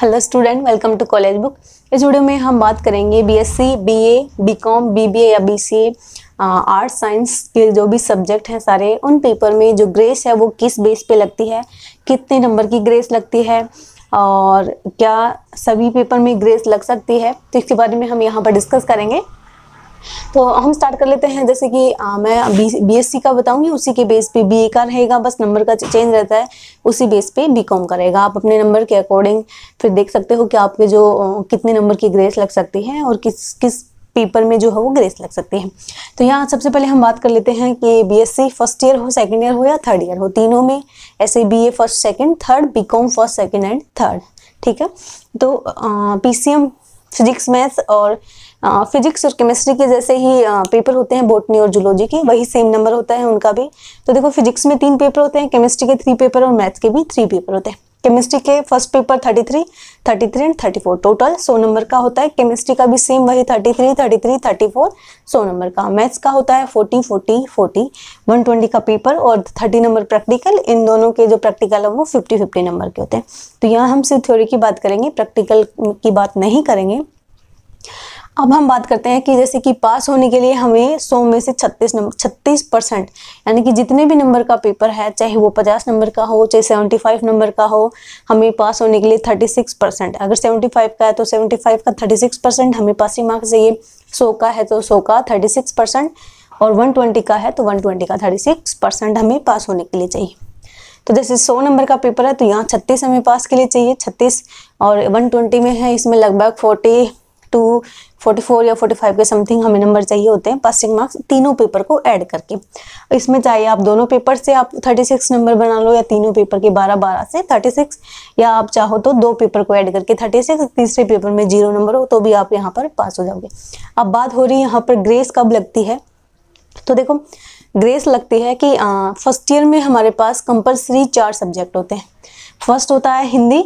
hello student welcome to college book इस video में हम बात करेंगे बीएससी, बीए, बीकॉम, बीबीए या बीसीए आर्ट साइंस के जो भी सब्जेक्ट हैं सारे उन पेपर में जो ग्रेस है वो किस बेस पे लगती है कितने नंबर की ग्रेस लगती है और क्या सभी पेपर में ग्रेस लग सकती है तो इसके बारे में हम यहाँ पर डिस्कस करेंगे तो हम स्टार्ट कर लेते हैं जैसे कि आ, मैं बी सी का बताऊंगी उसी के बेस पे ए का रहेगा बस नंबर का चेंज रहता है उसी बेस पे कॉम का रहेगा आप अपने नंबर के अकॉर्डिंग फिर देख सकते हो कि आपके जो कितने नंबर की ग्रेस लग सकती है और किस किस पेपर में जो है वो ग्रेस लग सकती है तो यहाँ सबसे पहले हम बात कर लेते हैं कि बीएससी फर्स्ट ईयर हो सेकंड ईयर हो या थर्ड ईयर हो तीनों में ऐसे BA first second third BCom first second and third ठीक है तो पीसीएम फिजिक्स मैथ्स और फिजिक्स और केमिस्ट्री के जैसे ही पेपर होते हैं बोटनी और जूलॉजी के वही सेम नंबर होता है उनका भी तो देखो फिजिक्स में तीन पेपर होते हैं केमिस्ट्री के थ्री पेपर और मैथ्स के भी थ्री पेपर होते हैं केमिस्ट्री के first paper 33, 33 and 34 total 100 number का होता है केमिस्ट्री का भी सेम वही 33, 33, 34 सौ नंबर का मैथ्स का होता है 40, 40, 40 120 का पेपर और 30 नंबर प्रैक्टिकल इन दोनों के जो प्रैक्टिकल है वो 50, 50 नंबर के होते हैं तो यहाँ हम सिर्फ थ्योरी की बात करेंगे प्रैक्टिकल की बात नहीं करेंगे अब हम बात करते हैं कि जैसे कि पास होने के लिए हमें 100 में से 36 नंबर छत्तीस परसेंट यानी कि जितने भी नंबर का पेपर है चाहे वो 50 नंबर का हो चाहे 75 नंबर का हो हमें पास होने के लिए 36 परसेंट अगर 75 का है तो 75 का 36 परसेंट हमें पासिंग मार्क्स चाहिए 100 का है तो 100 का 36 परसेंट और 120 का है तो 120 का 36 परसेंट हमें पास होने के लिए चाहिए तो जैसे 100 नंबर का पेपर है तो यहाँ छत्तीस हमें पास के लिए चाहिए छत्तीस और ट्वेंटी में है इसमें लगभग फोर्टी टू 44 या 45 के समथिंग हमें नंबर चाहिए होते हैं पासिंग मार्क्स तीनों पेपर को ऐड करके इसमें चाहिए आप दोनों पेपर से आप 36 नंबर बना लो या तीनों पेपर के 12 12 से 36 या आप चाहो तो दो पेपर को ऐड करके 36 तीसरे पेपर में जीरो नंबर हो तो भी आप यहाँ पर पास हो जाओगे अब बात हो रही है यहाँ पर ग्रेस कब लगती है तो देखो ग्रेस लगती है कि फर्स्ट ईयर में हमारे पास कंपल्सरी चार सब्जेक्ट होते हैं फर्स्ट होता है Hindi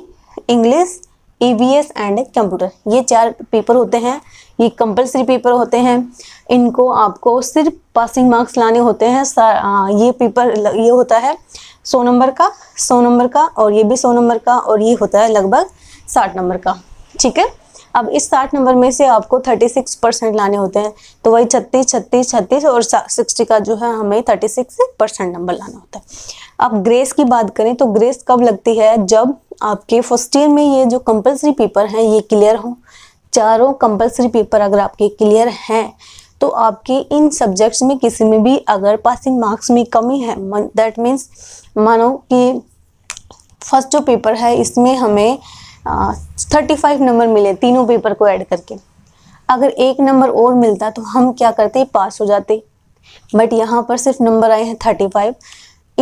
English EVS and computer ये चार पेपर होते हैं ये कंपलसरी पेपर होते हैं इनको आपको सिर्फ पासिंग मार्क्स लाने होते हैं आ, ये पेपर ये होता है सौ नंबर का सौ नंबर का और ये भी सौ नंबर का और ये होता है लगभग साठ नंबर का ठीक है अब इस साठ नंबर में से आपको थर्टी सिक्स परसेंट लाने होते हैं तो वही छत्तीस छत्तीस छत्तीस और सिक्सटी का जो है हमें थर्टी सिक्स परसेंट नंबर लाना होता है अब ग्रेस की बात करें तो ग्रेस कब लगती है जब आपके फर्स्ट ईयर में ये जो कंपल्सरी पेपर हैं ये क्लियर हों चारों कंपल्सरी पेपर अगर आपके क्लियर हैं तो आपके इन सब्जेक्ट्स में किसी में भी अगर पासिंग मार्क्स में कमी है दैट मीन्स मानो कि फर्स्ट जो पेपर है इसमें हमें थर्टी फाइव नंबर मिले तीनों पेपर को ऐड करके अगर एक नंबर और मिलता तो हम क्या करते पास हो जाते बट यहाँ पर सिर्फ नंबर आए हैं थर्टी फाइव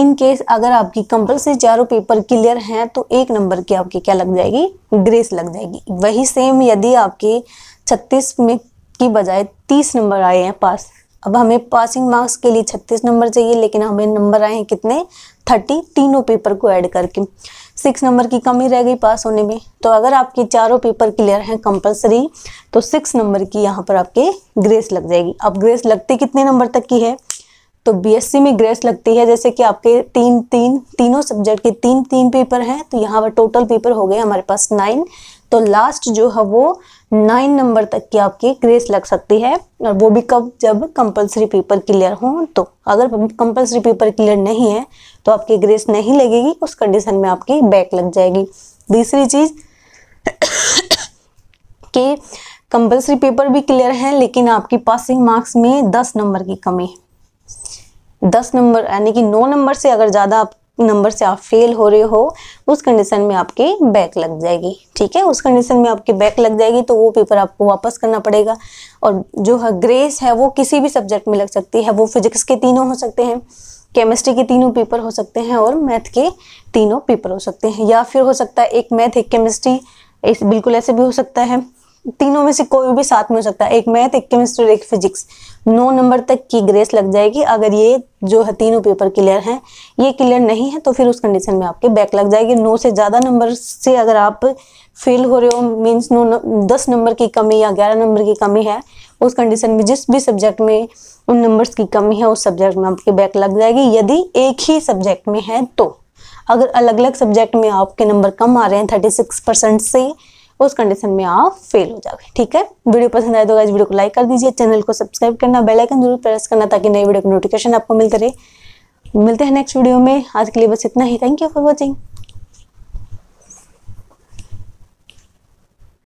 इन केस अगर आपकी कंपल्सरी चारों पेपर क्लियर हैं तो एक नंबर की आपकी क्या लग जाएगी ग्रेस लग जाएगी वही सेम यदि आपके छत्तीस में की बजाय तीस नंबर आए हैं पास अब हमें पासिंग मार्क्स के लिए छत्तीस नंबर चाहिए लेकिन हमें नंबर आए हैं कितने थर्टी तीनों पेपर को ऐड करके सिक्स नंबर की कमी रह गई पास होने में तो अगर आपके चारों पेपर क्लियर हैं कंपलसरी तो सिक्स नंबर की यहाँ पर आपके ग्रेस लग जाएगी अब ग्रेस लगती कितने नंबर तक की है तो बीएससी में ग्रेस लगती है जैसे कि आपके तीन तीन तीनों सब्जेक्ट के तीन तीन पेपर हैं तो यहाँ पर टोटल पेपर हो गए हमारे पास नाइन तो लास्ट जो है वो नाइन नंबर तक की आपकी ग्रेस लग सकती है और वो भी कब जब कंपलसरी पेपर क्लियर हो तो अगर कंपलसरी पेपर क्लियर नहीं है तो आपकी ग्रेस नहीं लगेगी उस कंडीशन में आपकी बैक लग जाएगी दूसरी चीज़ कि कंपलसरी पेपर भी क्लियर है लेकिन आपकी पासिंग मार्क्स में दस नंबर की कमी है दस नंबर यानी कि नौ नंबर से अगर ज़्यादा आप नंबर से आप फेल हो रहे हो उस कंडीशन में आपकी बैक लग जाएगी ठीक है उस कंडीशन में आपकी बैक लग जाएगी तो वो पेपर आपको वापस करना पड़ेगा और जो है ग्रेस है वो किसी भी सब्जेक्ट में लग सकती है वो फिजिक्स के तीनों हो सकते हैं केमिस्ट्री के तीनों पेपर हो सकते हैं और मैथ के तीनों पेपर हो सकते हैं या फिर हो सकता है एक मैथ एक केमिस्ट्री बिल्कुल ऐसे भी हो सकता है तीनों में से कोई भी साथ में हो सकता है एक मैथ एक केमिस्ट्री एक फिजिक्स नौ नंबर तक की ग्रेस लग जाएगी अगर ये जो है तीनों पेपर क्लियर हैं ये क्लियर नहीं है तो फिर उस कंडीशन में आपके बैक लग जाएगी नौ से ज़्यादा नंबर से अगर आप फेल हो रहे हो मीन्स नौ दस नंबर की कमी या ग्यारह नंबर की कमी है उस कंडीशन में जिस भी सब्जेक्ट में उन नंबर्स की कमी है उस सब्जेक्ट में आपके बैक लग जाएगी यदि एक ही सब्जेक्ट में है तो अगर अलग अलग सब्जेक्ट में आपके नंबर कम आ रहे हैं थर्टी सिक्स परसेंट से उस कंडीशन में आप फेल हो जाओगे ठीक है वीडियो पसंद आए तो इस वीडियो को लाइक कर दीजिए चैनल को सब्सक्राइब करना बेलाइकन जरूर प्रेस करना ताकि नई वीडियो की नोटिफिकेशन आपको मिलते रहे मिलते हैं नेक्स्ट वीडियो में आज के लिए बस इतना ही थैंक यू फॉर वॉचिंग